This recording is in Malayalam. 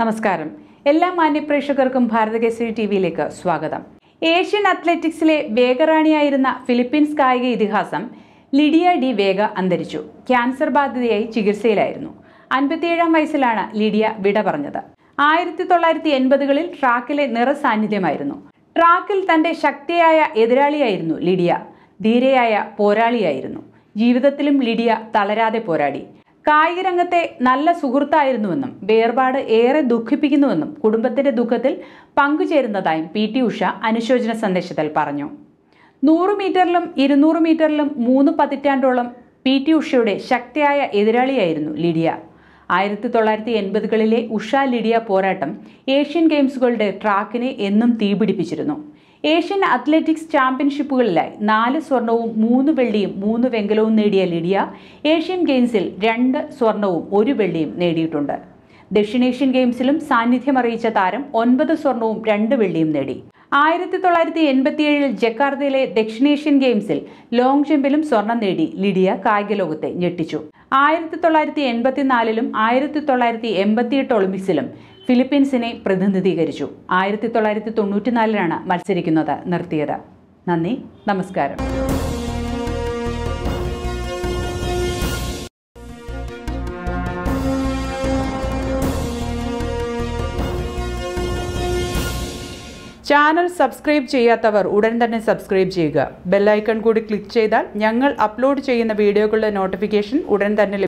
നമസ്കാരം എല്ലാ മാന്യപ്രേക്ഷകർക്കും ഭാരത കേസരി ടി വിയിലേക്ക് സ്വാഗതം ഏഷ്യൻ അത്ലറ്റിക്സിലെ വേഗറാണിയായിരുന്ന ഫിലിപ്പീൻസ് കായിക ഇതിഹാസം ലിഡിയ ഡി വേഗ അന്തരിച്ചു ക്യാൻസർ ബാധിതയായി ചികിത്സയിലായിരുന്നു അൻപത്തിയേഴാം വയസ്സിലാണ് ലിഡിയ വിട പറഞ്ഞത് ആയിരത്തി തൊള്ളായിരത്തി എൺപതുകളിൽ ട്രാക്കിലെ നിറസാന്നിധ്യമായിരുന്നു ട്രാക്കിൽ തന്റെ ശക്തിയായ എതിരാളിയായിരുന്നു ലിഡിയ ധീരയായ പോരാളിയായിരുന്നു ജീവിതത്തിലും ലിഡിയ തളരാതെ പോരാടി കായിക രംഗത്തെ നല്ല സുഹൃത്തായിരുന്നുവെന്നും വേർപാട് ഏറെ ദുഃഖിപ്പിക്കുന്നുവെന്നും കുടുംബത്തിന്റെ ദുഃഖത്തിൽ പങ്കുചേരുന്നതായും പി ടി ഉഷ അനുശോചന സന്ദേശത്തിൽ പറഞ്ഞു നൂറ് മീറ്ററിലും ഇരുന്നൂറ് മീറ്ററിലും മൂന്ന് പതിറ്റാണ്ടോളം പി ടി ഉഷയുടെ ശക്തിയായ എതിരാളിയായിരുന്നു ലിഡിയ ആയിരത്തി തൊള്ളായിരത്തി എൺപതുകളിലെ ഉഷ ലിഡിയ പോരാട്ടം ഏഷ്യൻ ഗെയിംസുകളുടെ ട്രാക്കിനെ എന്നും തീപിടിപ്പിച്ചിരുന്നു ഏഷ്യൻ അത്ലറ്റിക്സ് ചാമ്പ്യൻഷിപ്പുകളിലായി നാല് സ്വർണവും മൂന്ന് വെള്ളിയും മൂന്ന് വെങ്കലവും നേടിയ ലിഡിയ ഏഷ്യൻ ഗെയിംസിൽ രണ്ട് സ്വർണവും ഒരു വെള്ളിയും നേടിയിട്ടുണ്ട് ദക്ഷിണേഷ്യൻ ഗെയിംസിലും സാന്നിധ്യം അറിയിച്ച താരം ഒൻപത് സ്വർണവും രണ്ട് വെള്ളിയും നേടി ആയിരത്തി തൊള്ളായിരത്തി എൺപത്തിയേഴിൽ ജക്കാർത്തയിലെ ദക്ഷിണേഷ്യൻ ഗെയിംസിൽ ലോങ് ജമ്പിലും സ്വർണം നേടി ലിഡിയ കായിക ലോകത്തെ ഞെട്ടിച്ചു ആയിരത്തി തൊള്ളായിരത്തി എൺപത്തിനാലിലും ആയിരത്തി തൊള്ളായിരത്തി എൺപത്തിയെട്ട് ഒളിമ്പിക്സിലും ഫിലിപ്പീൻസിനെ പ്രതിനിധീകരിച്ചു ആയിരത്തി തൊള്ളായിരത്തി തൊണ്ണൂറ്റിനാലിലാണ് മത്സരിക്കുന്നത് നിർത്തിയത് നന്ദി നമസ്കാരം ചാനൽ സബ്സ്ക്രൈബ് ചെയ്യാത്തവർ ഉടൻ തന്നെ സബ്സ്ക്രൈബ് ചെയ്യുക ബെല്ലൈക്കൺ കൂടി ക്ലിക്ക് ചെയ്താൽ ഞങ്ങൾ അപ്ലോഡ് ചെയ്യുന്ന വീഡിയോകളുടെ നോട്ടിഫിക്കേഷൻ ഉടൻ തന്നെ